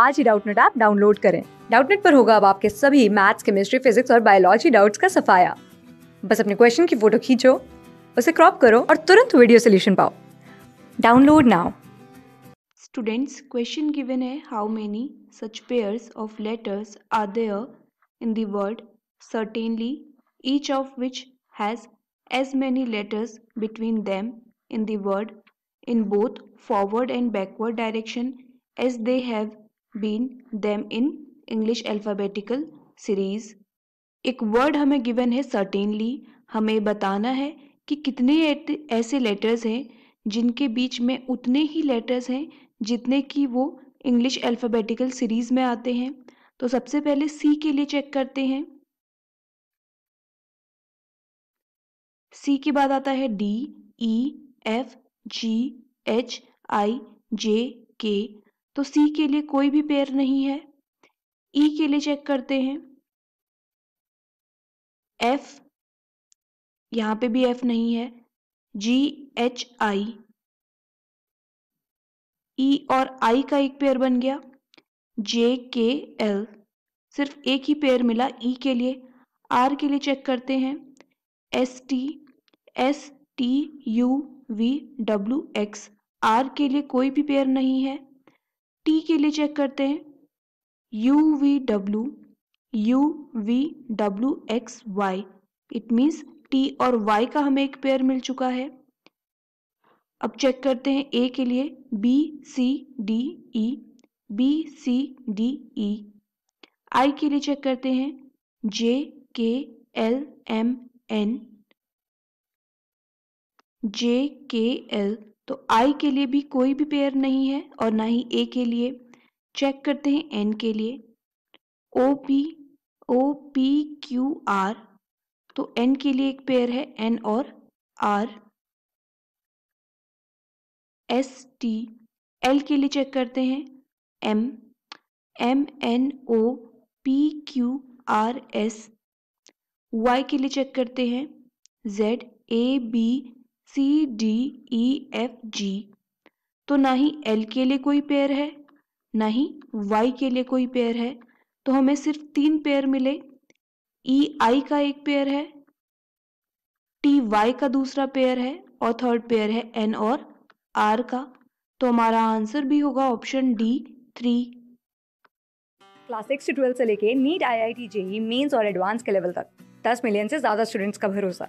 आज ही Doubtnut app download करें डाउटनेट पर होगा अब आपके सभी मैथ्स केमिस्ट्री फिजिक्स और बायोलॉजी डाउट्स का सफाया बस अपने क्वेश्चन की फोटो खींचो उसे क्रॉप करो और तुरंत वीडियो सोल्यूशन पाओ download now students question given है how many such pair of letters are there in the certainly each of which has as many letters between them in the in both forward and backward direction as they have been them in English alphabetical series एक word हमें given है certainly हमें बताना है कि कितने ऐसे letters हैं जिनके बीच में उतने ही लेटर्स हैं जितने कि वो इंग्लिश अल्फ़ाबेटिकल सीरीज़ में आते हैं तो सबसे पहले सी के लिए चेक करते हैं सी के बाद आता है D E F G H I J K तो सी के लिए कोई भी पेयर नहीं है ई e के लिए चेक करते हैं एफ यहां पे भी एफ नहीं है जी एच आई ई और आई का एक पेयर बन गया जे के एल सिर्फ एक ही पेयर मिला ई e के लिए आर के लिए चेक करते हैं S T S T U V W X R के लिए कोई भी पेयर नहीं है टी के लिए चेक करते हैं U V W U V W X Y it means T और वाई का हमें एक पेयर मिल चुका है अब चेक करते हैं ए के लिए B C D E B C D E I के लिए चेक करते हैं जे के एल एम एन जे के एल तो आई के लिए भी कोई भी पेयर नहीं है और ना ही ए के लिए चेक करते हैं एन के लिए O P O P Q R तो एन के लिए एक पेयर है एन और आर एस टी एल के लिए चेक करते हैं M M N O P Q R S Y के लिए चेक करते हैं Z A B C D E F G तो ना ही एल के लिए कोई पेयर है ना ही वाई के लिए कोई पेयर है तो हमें सिर्फ तीन पेयर मिले ई e, आई का एक पेयर है टी वाई का दूसरा पेयर है और थर्ड पेयर है एन और आर का तो हमारा आंसर भी होगा option D three class six से ट्वेल्थ से लेके NEET I I T JEE mains और एडवांस के लेवल तक दस मिलियन से ज़्यादा स्टूडेंट्स का भरोसा